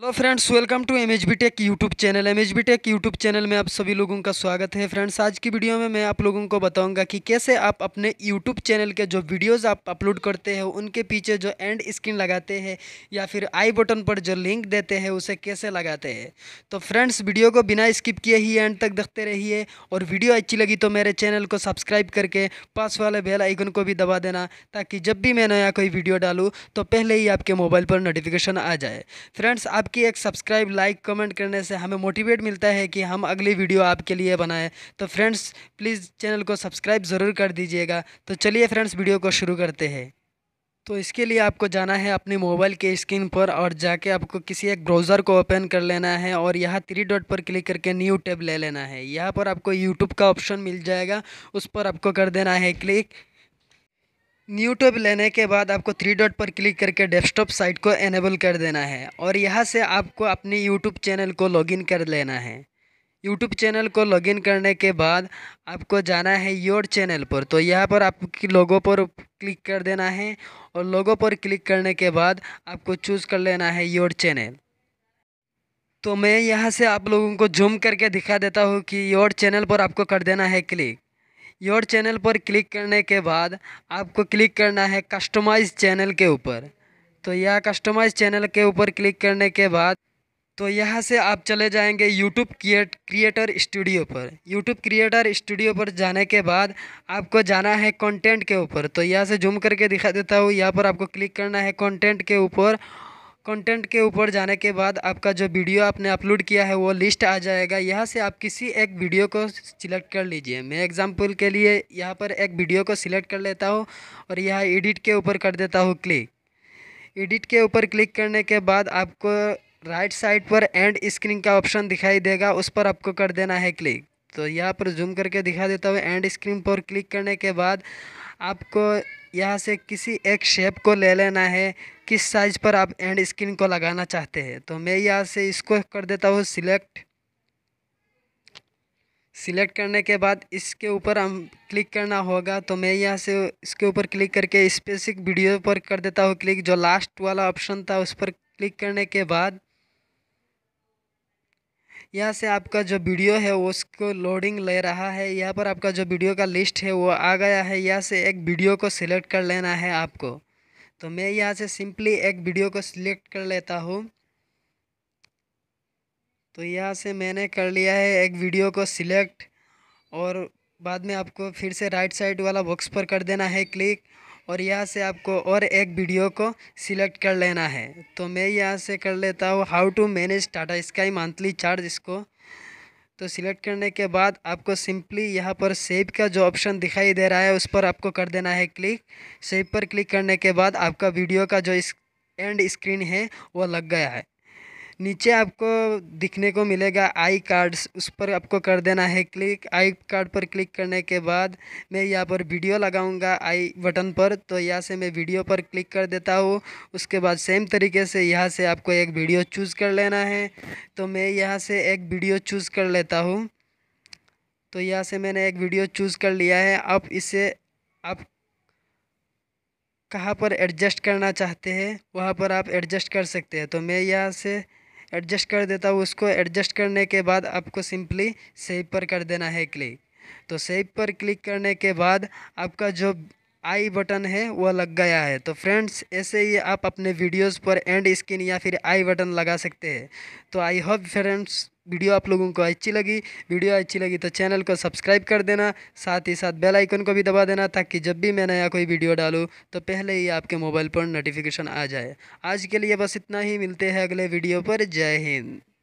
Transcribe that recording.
hello friends welcome to M H B Tech YouTube channel M H B Tech YouTube channel में आप सभी लोगों का स्वागत है फ्रेंड्स आज की वीडियो में मैं आप लोगों को बताऊंगा कि कैसे आप अपने यूट्यूब चैनल के जो वीडियोस आप अपलोड करते हैं उनके पीछे जो एंड स्क्रीन लगाते हैं या फिर आई बटन पर जो लिंक देते हैं उसे कैसे लगाते हैं तो फ्रेंड्स वीडियो को बिना स्किप किए ही एंड तक देखते रहिए और वीडियो अच्छी लगी तो मेरे चैनल को सब्सक्राइब करके पास वाले बेल आइकन को भी दबा देना ताकि जब भी मैं नया कोई वीडियो डालूँ तो पहले ही आपके मोबाइल पर नोटिफिकेशन आ जाए फ्रेंड्स आप आपकी एक सब्सक्राइब लाइक कमेंट करने से हमें मोटिवेट मिलता है कि हम अगली वीडियो आपके लिए बनाएं तो फ्रेंड्स प्लीज़ चैनल को सब्सक्राइब ज़रूर कर दीजिएगा तो चलिए फ्रेंड्स वीडियो को शुरू करते हैं तो इसके लिए आपको जाना है अपने मोबाइल के स्क्रीन पर और जाके आपको किसी एक ब्राउज़र को ओपन कर लेना है और यहाँ थ्री डॉट पर क्लिक करके न्यू टैब ले लेना है यहाँ पर आपको यूट्यूब का ऑप्शन मिल जाएगा उस पर आपको कर देना है क्लिक न्यू टैब लेने के बाद आपको थ्री डॉट पर क्लिक करके डेस्कटॉप साइट को एनेबल कर देना है और यहाँ से आपको अपने यूट्यूब चैनल को लॉगिन कर लेना है यूट्यूब चैनल को लॉगिन करने के बाद आपको जाना है योर चैनल पर तो यहाँ पर आपकी लोगों पर क्लिक कर देना है और लोगों पर क्लिक करने के बाद आपको चूज़ कर लेना है योर चैनल तो मैं यहाँ से आप लोगों को जूम करके दिखा देता हूँ कि योर चैनल पर आपको कर देना है क्लिक योर चैनल पर क्लिक करने के बाद आपको क्लिक करना है कस्टमाइज चैनल के ऊपर तो यह कस्टमाइज चैनल के ऊपर क्लिक करने के बाद तो यहाँ से आप चले जाएंगे यूट्यूब क्रिएटर स्टूडियो पर यूट्यूब क्रिएटर स्टूडियो पर जाने के बाद आपको जाना है कंटेंट के ऊपर तो यहाँ से जूम करके दिखा देता हूँ यहाँ पर आपको क्लिक करना है कंटेंट के ऊपर कंटेंट के ऊपर जाने के बाद आपका जो वीडियो आपने अपलोड किया है वो लिस्ट आ जाएगा यहाँ से आप किसी एक वीडियो को सिलेक्ट कर लीजिए मैं एग्जांपल के लिए यहाँ पर एक वीडियो को सिलेक्ट कर लेता हूँ और यहाँ एडिट के ऊपर कर देता हूँ क्लिक एडिट के ऊपर क्लिक करने के बाद आपको राइट साइड पर एंड स्क्रीन का ऑप्शन दिखाई देगा उस पर आपको कर देना है क्लिक तो यहाँ पर जूम करके दिखा देता हूँ एंड स्क्रीन पर क्लिक करने के बाद आपको यहाँ से किसी एक शेप को ले लेना है किस साइज़ पर आप एंड स्क्रीन को लगाना चाहते हैं तो मैं यहाँ से इसको कर देता हूँ सिलेक्ट सिलेक्ट करने के बाद इसके ऊपर हम क्लिक करना होगा तो मैं यहाँ से इसके ऊपर क्लिक करके स्पेसिफिक वीडियो पर कर देता हूँ क्लिक जो लास्ट वाला ऑप्शन था उस पर क्लिक करने के बाद यहाँ से आपका जो वीडियो है वो उसको लोडिंग ले रहा है यहाँ पर आपका जो वीडियो का लिस्ट है वो आ गया है यहाँ से एक वीडियो को सिलेक्ट कर लेना है आपको तो मैं यहाँ से सिंपली एक वीडियो को सिलेक्ट कर लेता हूँ तो यहाँ से मैंने कर लिया है एक वीडियो को सिलेक्ट और बाद में आपको फिर से राइट साइड वाला बॉक्स पर कर देना है क्लिक और यहाँ से आपको और एक वीडियो को सिलेक्ट कर लेना है तो मैं यहाँ से कर लेता हूँ how to manage Tata sky monthly charge इसको तो सिलेक्ट करने के बाद आपको सिंपली यहाँ पर सेव का जो ऑप्शन दिखाई दे रहा है उस पर आपको कर देना है क्लिक सेव पर क्लिक करने के बाद आपका वीडियो का जो इस एंड स्क्रीन है वो लग गया है नीचे आपको दिखने को मिलेगा आई कार्ड्स उस पर आपको कर देना है क्लिक आई कार्ड पर क्लिक करने के बाद मैं यहाँ पर वीडियो लगाऊंगा आई बटन पर तो यहाँ से मैं वीडियो पर क्लिक कर देता हूँ उसके बाद सेम तरीके से यहाँ से आपको एक वीडियो चूज़ कर लेना है तो मैं यहाँ से एक वीडियो चूज़ कर लेता हूँ तो यहाँ से मैंने एक वीडियो चूज़ कर लिया है अब इसे आप कहाँ पर एडजस्ट करना चाहते हैं वहाँ पर आप एडजस्ट कर सकते हैं तो मैं यहाँ से एडजस्ट कर देता हूँ उसको एडजस्ट करने के बाद आपको सिंपली सेव पर कर देना है क्लिक तो सेव पर क्लिक करने के बाद आपका जो आई बटन है वह लग गया है तो फ्रेंड्स ऐसे ही आप अपने वीडियोस पर एंड स्किन या फिर आई बटन लगा सकते हैं तो आई होप फ्रेंड्स वीडियो आप लोगों को अच्छी लगी वीडियो अच्छी लगी तो चैनल को सब्सक्राइब कर देना साथ ही साथ बेल आइकन को भी दबा देना ताकि जब भी मैं नया कोई वीडियो डालूँ तो पहले ही आपके मोबाइल पर नोटिफिकेशन आ जाए आज के लिए बस इतना ही मिलते हैं अगले वीडियो पर जय हिंद